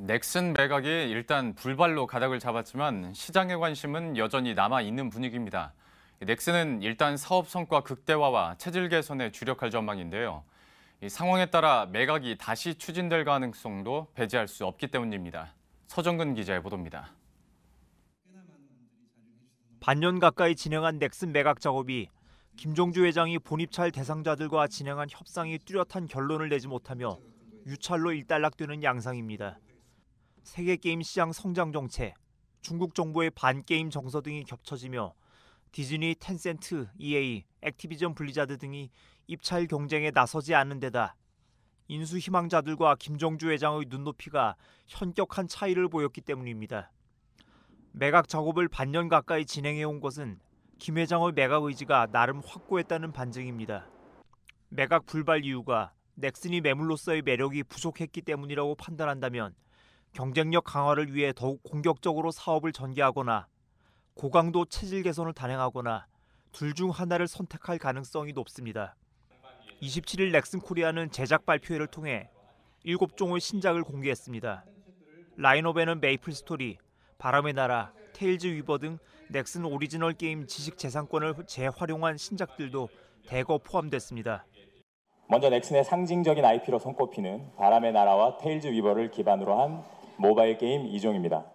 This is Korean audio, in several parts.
넥슨 매각이 일단 불발로 가닥을 잡았지만 시장의 관심은 여전히 남아 있는 분위기입니다. 넥슨은 일단 사업 성과 극대화와 체질 개선에 주력할 전망인데요. 상황에 따라 매각이 다시 추진될 가능성도 배제할 수 없기 때문입니다. 서정근 기자의 보도입니다. 반년 가까이 진행한 넥슨 매각 작업이 김종주 회장이 본입찰 대상자들과 진행한 협상이 뚜렷한 결론을 내지 못하며 유찰로 일단락되는 양상입니다. 세계 게임 시장 성장 정체, 중국 정부의 반게임 정서 등이 겹쳐지며 디즈니, 텐센트, EA, 액티비전 블리자드 등이 입찰 경쟁에 나서지 않는 데다 인수 희망자들과 김정주 회장의 눈높이가 현격한 차이를 보였기 때문입니다. 매각 작업을 반년 가까이 진행해 온 것은 김 회장의 매각 의지가 나름 확고했다는 반증입니다. 매각 불발 이유가 넥슨이 매물로서의 매력이 부족했기 때문이라고 판단한다면 경쟁력 강화를 위해 더욱 공격적으로 사업을 전개하거나 고강도 체질 개선을 단행하거나 둘 중 하나를 선택할 가능성이 높습니다. 27일 넥슨 코리아는 제작 발표회를 통해 7종의 신작을 공개했습니다. 라인업에는 메이플 스토리, 바람의 나라, 테일즈 위버 등 넥슨 오리지널 게임 지식 재산권을 재활용한 신작들도 대거 포함됐습니다. 먼저 넥슨의 상징적인 IP로 손꼽히는 바람의 나라와 테일즈 위버를 기반으로 한 모바일 게임 이종입니다.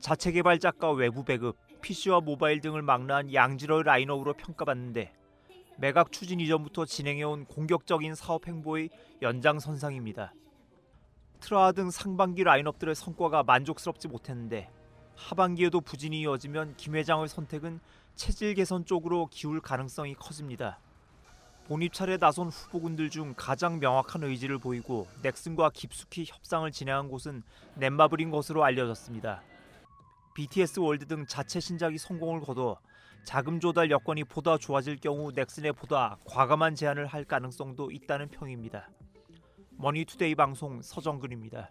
자체 개발 작가 외부 배급, PC와 모바일 등을 망라한 양질의 라인업으로 평가받는데 매각 추진 이전부터 진행해온 공격적인 사업 행보의 연장선상입니다. 트라하 등 상반기 라인업들의 성과가 만족스럽지 못했는데 하반기에도 부진이 이어지면 김 회장의 선택은 체질 개선 쪽으로 기울 가능성이 커집니다. 본입찰에 나선 후보군들 중 가장 명확한 의지를 보이고 넥슨과 깊숙이 협상을 진행한 곳은 넷마블인 것으로 알려졌습니다. BTS 월드 등 자체 신작이 성공을 거둬 자금 조달 여건이 보다 좋아질 경우 넥슨에 보다 과감한 제안을 할 가능성도 있다는 평입니다. 머니투데이 방송 서정근입니다.